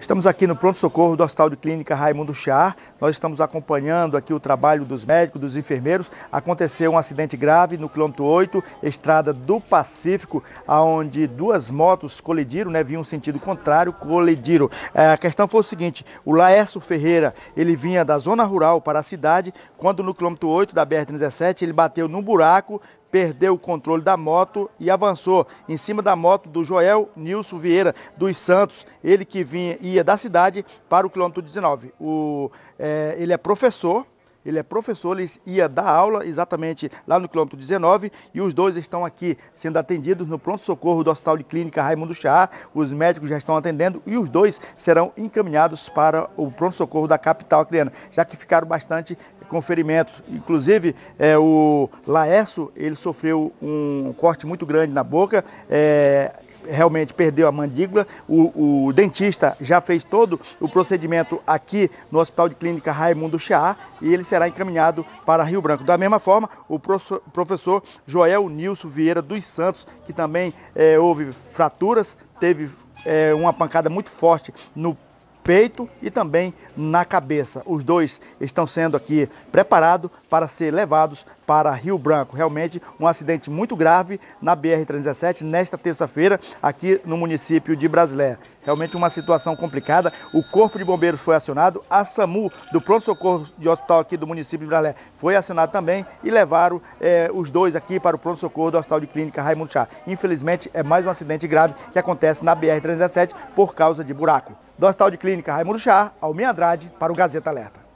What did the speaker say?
Estamos aqui no pronto-socorro do Hospital de Clínica Raimundo Char. Nós estamos acompanhando aqui o trabalho dos médicos, dos enfermeiros. Aconteceu um acidente grave no quilômetro 8, estrada do Pacífico, onde duas motos colidiram, né? Vinham sentido contrário, colidiram. É, a questão foi o seguinte, o Laércio Ferreira, ele vinha da zona rural para a cidade, quando no quilômetro 8 da BR-37 ele bateu num buraco, perdeu o controle da moto e avançou em cima da moto do Joel Nilson Vieira dos Santos, ele que vinha ia da cidade para o quilômetro 19. O, é, ele é professor, ele é professor, ele ia dar aula exatamente lá no quilômetro 19 e os dois estão aqui sendo atendidos no pronto-socorro do Hospital de Clínica Raimundo Chá. Os médicos já estão atendendo e os dois serão encaminhados para o pronto-socorro da capital acreana, já que ficaram bastante com ferimentos. Inclusive, é, o Laércio, ele sofreu um corte muito grande na boca, é, realmente perdeu a mandíbula. O, o, dentista já fez todo o procedimento aqui no Hospital de Clínica Raimundo Chá e ele será encaminhado para Rio Branco. Da mesma forma, o professor Joel Nilson Vieira dos Santos, que também é, houve fraturas, teve é, uma pancada muito forte no peito e também na cabeça. Os dois estão sendo aqui preparados para ser levados para Rio Branco. Realmente um acidente muito grave na BR-317 nesta terça-feira aqui no município de Brasileia. Realmente uma situação complicada. O Corpo de Bombeiros foi acionado, a SAMU do Pronto Socorro de Hospital aqui do município de Braslé foi acionado também e levaram eh, os dois aqui para o Pronto Socorro do Hospital de Clínica Raimundo Chá. Infelizmente é mais um acidente grave que acontece na BR-317 por causa de buraco. Do Hospital de Clínica Clínica Raimundo Chá, Almi Andrade, para o Gazeta Alerta.